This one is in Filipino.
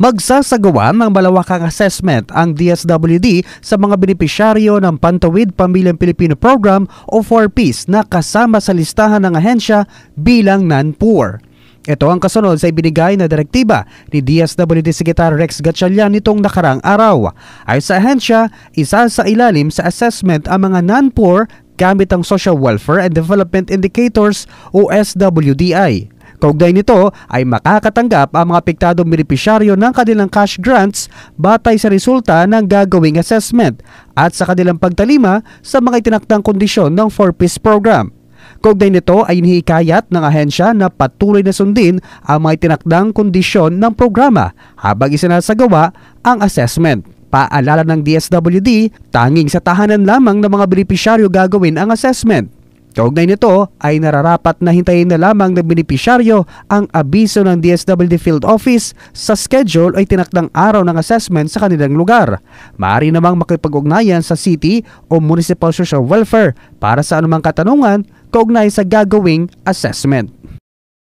Magsasagawa ng malawakang assessment ang DSWD sa mga benepisyaryo ng Pantawid Pamilyang Pilipino Program o 4Ps na kasama sa listahan ng ahensya bilang non-poor. Ito ang kasunod sa ibinigay na direktiba ni DSWD Secretary Rex Gatchalian nitong nakarang araw. ay sa ahensya, isa sa ilalim sa assessment ang mga non-poor gamit ang Social Welfare and Development Indicators o SWDI. Kaugnay nito ay makakatanggap ang mga apektadong benepisyaryo ng kanilang cash grants batay sa resulta ng gagawing assessment at sa kanilang pagtalima sa mga itinakdang kondisyon ng 4-piece program. Kaugnay nito ay hinihikayat ng ahensya na patuloy na sundin ang mga itinakdang kondisyon ng programa habang isinasagawa ang assessment. Paalala ng DSWD, tanging sa tahanan lamang ng mga benepisyaryo gagawin ang assessment. Kaugnay nito ay nararapat na hintayin na lamang ng benepisyaryo ang abiso ng DSWD Field Office sa schedule ay tinakdang araw ng assessment sa kanilang lugar. Maaari namang makipag-ugnayan sa city o municipal social welfare para sa anumang katanungan kaugnay sa gagawing assessment.